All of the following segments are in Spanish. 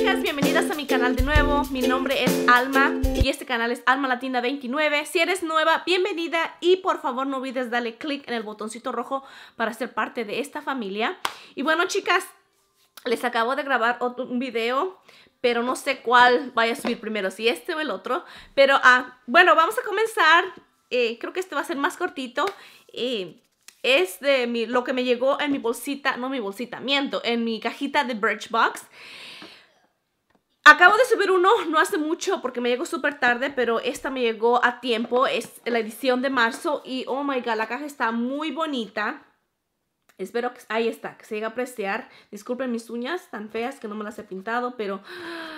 chicas, bienvenidas a mi canal de nuevo. Mi nombre es Alma y este canal es Alma Latina 29. Si eres nueva, bienvenida y por favor no olvides darle click en el botoncito rojo para ser parte de esta familia. Y bueno, chicas, les acabo de grabar otro, un video, pero no sé cuál vaya a subir primero, si este o el otro. Pero ah, bueno, vamos a comenzar. Eh, creo que este va a ser más cortito. es de mi, lo que me llegó en mi bolsita, no mi bolsita, miento, en mi cajita de Birchbox. Acabo de subir uno no hace mucho porque me llegó súper tarde, pero esta me llegó a tiempo. Es la edición de marzo y oh my god, la caja está muy bonita. Espero que ahí está, que se llegue a apreciar. Disculpen mis uñas tan feas que no me las he pintado, pero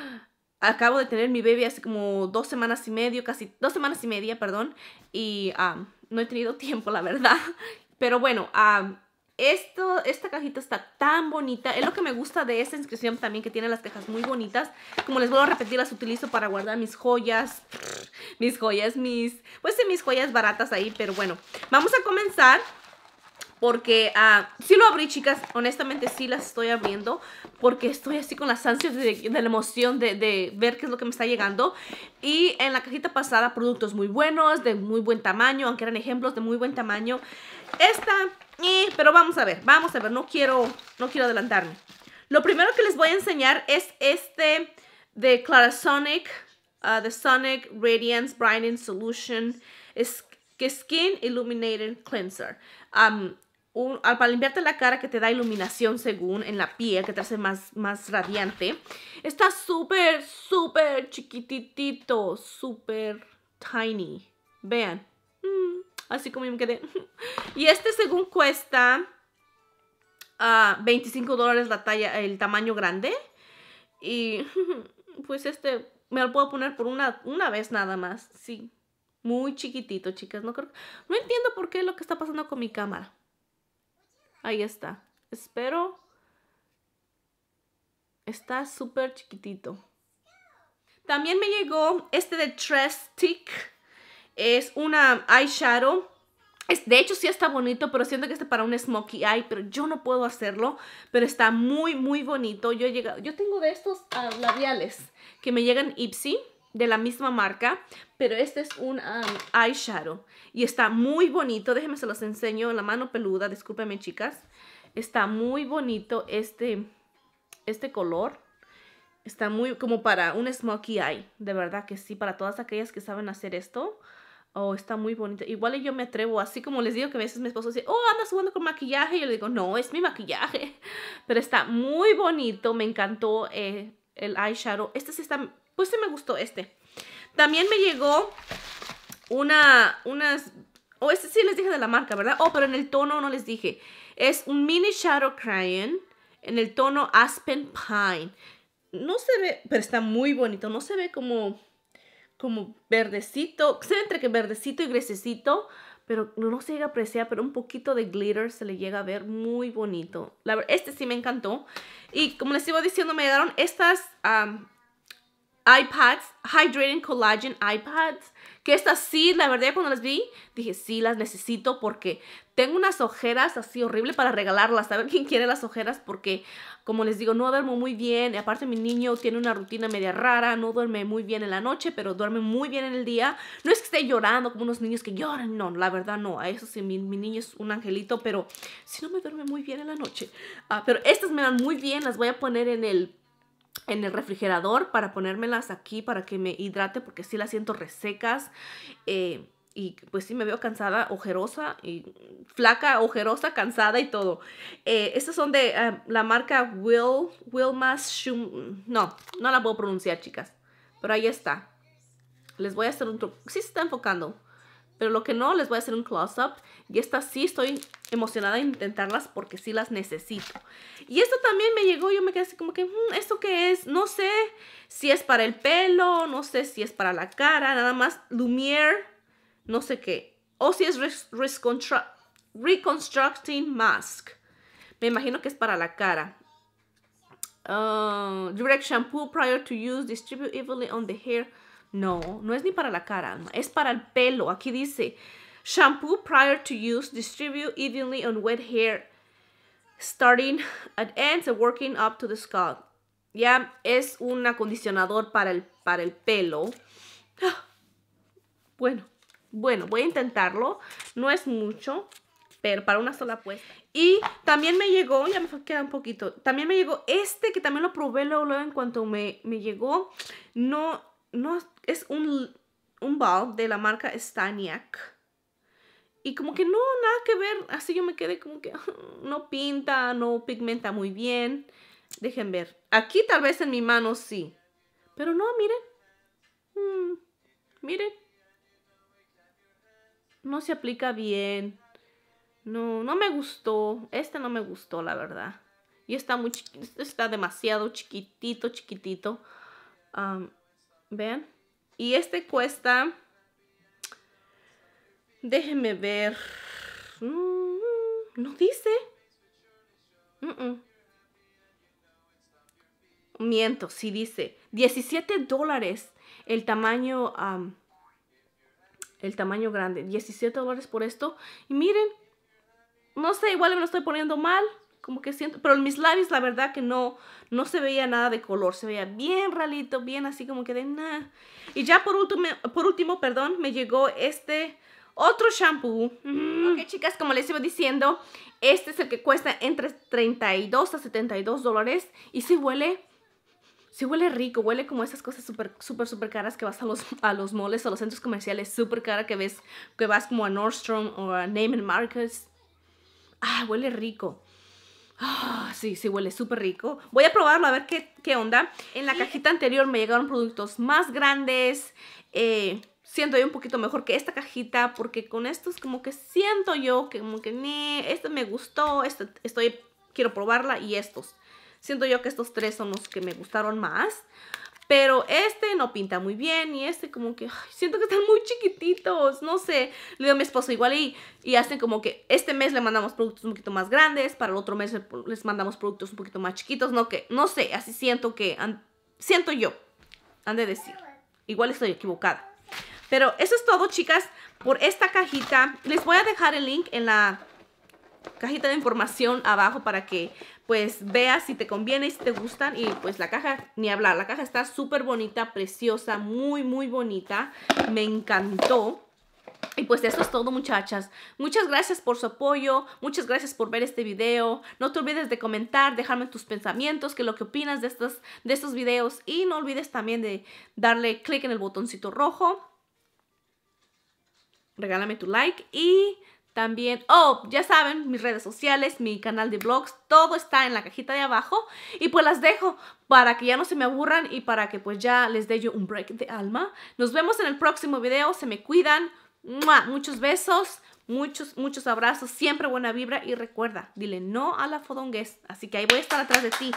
acabo de tener mi bebé hace como dos semanas y medio, casi dos semanas y media, perdón. Y ah, no he tenido tiempo, la verdad. Pero bueno, ah, esto, esta cajita está tan bonita. Es lo que me gusta de esta inscripción también, que tiene las cajas muy bonitas. Como les vuelvo a repetir, las utilizo para guardar mis joyas. Mis joyas, mis... Pues mis joyas baratas ahí, pero bueno. Vamos a comenzar porque si ah, sí lo abrí, chicas. Honestamente, sí las estoy abriendo porque estoy así con las ansias de, la emoción de, de, ver qué es lo que me está llegando. Y en la cajita pasada, productos muy buenos, de muy buen tamaño, aunque eran ejemplos de muy buen tamaño. Esta eh, pero vamos a ver, vamos a ver, no quiero, no quiero adelantarme. Lo primero que les voy a enseñar es este de Clarasonic, uh, the Sonic Radiance Brightening Solution Skin Illuminated Cleanser. Um, para limpiarte la cara que te da iluminación según en la piel, que te hace más, más radiante. Está súper, súper chiquitito, súper tiny. Vean. Mm. Así como me quedé. Y este según cuesta a ah, 25 dólares la talla, el tamaño grande. Y pues este me lo puedo poner por una, una vez nada más. Sí, muy chiquitito, chicas. No, creo, no entiendo por qué lo que está pasando con mi cámara. Ahí está. Espero. Está súper chiquitito. También me llegó este de Trestick es una eyeshadow. Es, de hecho sí está bonito, pero siento que está para un smokey eye, pero yo no puedo hacerlo. Pero está muy, muy bonito. Yo, yo tengo de estos ah, labiales que me llegan Ipsy de la misma marca, pero este es un um, eyeshadow y está muy bonito. Déjenme se los enseño en la mano peluda, discúlpenme chicas. Está muy bonito este, este color. Está muy como para un smokey eye, de verdad que sí, para todas aquellas que saben hacer esto oh, está muy bonito. Igual yo me atrevo, así como les digo que a veces mi esposo dice, oh, andas jugando con maquillaje. Y yo le digo, no, es mi maquillaje. Pero está muy bonito, me encantó eh, el eyeshadow. Este sí está, pues sí me gustó este. También me llegó una, unas, oh, este sí les dije de la marca, ¿verdad? Oh, pero en el tono no les dije. Es un mini shadow crayon en el tono Aspen Pine. No se ve, pero está muy bonito, no se ve como como verdecito, se entre que verdecito y grisecito, pero no se llega a apreciar, pero un poquito de glitter se le llega a ver muy bonito. La, este sí me encantó. Y como les iba diciendo, me llegaron estas iPads, Hydrating Collagen iPads. Que estas sí, la verdad, cuando las vi, dije, sí, las necesito porque tengo unas ojeras así horrible para regalarlas. A ver quién quiere las ojeras porque, como les digo, no duermo muy bien. Y aparte mi niño tiene una rutina media rara, no duerme muy bien en la noche, pero duerme muy bien en el día. No es que esté llorando como unos niños que lloran, no, la verdad no. A eso sí, mi, niño es un angelito, pero si no me duerme muy bien en la noche. Ah, pero estas me van muy bien, las voy a poner en el en el refrigerador para ponérmelas aquí para que me hidrate porque si las siento resecas. Eh, y pues si me veo cansada, ojerosa y flaca, ojerosa, cansada y todo. Eh, estas son de eh, la marca Will, Wilma's No, no la puedo pronunciar, chicas. Pero ahí está. Les voy a hacer un truco. Sí se está enfocando. Pero lo que no, les voy a hacer un close-up. Y estas sí estoy emocionada de intentarlas porque sí las necesito. Y esto también me llegó, yo me quedé así como que, mm, ¿esto qué es? No sé si es para el pelo, no sé si es para la cara, nada más Lumiere, no sé qué. O si es Reconstructing Mask. Me imagino que es para la cara. Uh, direct shampoo prior to use, distribute evenly on the hair. No, no es ni para la cara, Es para el pelo. Aquí dice, shampoo prior to use, distribute evenly on wet hair, starting at ends and working up to the scalp. Ya es un acondicionador para el, para el pelo. Ah, bueno, bueno, voy a intentarlo. No es mucho, pero para una sola puesta. Y también me llegó, ya me queda un poquito, también me llegó este que también lo probé luego, luego en cuanto me, me llegó. No, no, es un, un bulb de la marca Staniac Y como que no, nada que ver. Así yo me quedé como que no pinta, no pigmenta muy bien. Dejen ver. Aquí tal vez en mi mano sí. Pero no, miren. Mm, miren. No se aplica bien. No, no me gustó. Este no me gustó, la verdad. Y está muy está demasiado chiquitito, chiquitito. Vean. Y este cuesta... Déjenme ver. Mm, no dice. Miento, sí dice. 17 dólares el tamaño... el tamaño grande. 17 dólares por esto. Y miren. No sé, igual me lo estoy poniendo mal como que siento, pero en mis labios la verdad que no, no se veía nada de color, se veía bien ralito, bien así como que de nada. Y ya por último, por último, perdón, me llegó este otro shampoo. Mm. chicas, como les iba diciendo, este es el que cuesta entre 32 a 72 dólares y se huele... Sí huele rico, huele como esas cosas súper, súper, súper caras que vas a los, a los moles, a los centros comerciales, súper cara que ves, que vas como a Nordstrom o a Neiman Marcus. Ah, huele rico. Ah, sí, sí huele súper rico. Voy a probarlo a ver qué, qué onda. En la cajita anterior me llegaron productos más grandes. Eh, siento yo un poquito mejor que esta cajita porque con estos como que siento yo que como que este me gustó, este estoy quiero probarla y estos. Siento yo que estos tres son los que me gustaron más. Pero este no pinta muy bien y este como que ay, siento que están muy chiquititos, no sé. Le digo a mi esposo igual y, y hacen como que este mes le mandamos productos un poquito más grandes, para el otro mes les mandamos productos un poquito más chiquitos, no que, no sé, así siento que, siento yo, han de decir. Igual estoy equivocada. Pero eso es todo, chicas, por esta cajita. Les voy a dejar el link en la cajita de información abajo para que pues veas si te conviene, si te gustan y pues la caja, ni hablar, la caja está súper bonita, preciosa, muy muy bonita, me encantó. Y pues eso es todo muchachas. Muchas gracias por su apoyo, muchas gracias por ver este video. No te olvides de comentar, dejarme tus pensamientos, que lo que opinas de estos, de estos videos. Y no olvides también de darle click en el botoncito rojo. Regálame tu like y también, oh, ya saben, mis redes sociales, mi canal de blogs, todo está en la cajita de abajo. Y pues las dejo para que ya no se me aburran y para que pues ya les dé yo un break de alma. Nos vemos en el próximo video, se me cuidan. Muchos besos, muchos, muchos abrazos, siempre buena vibra y recuerda, dile no a la fodonguez. Así que ahí voy a estar atrás de ti.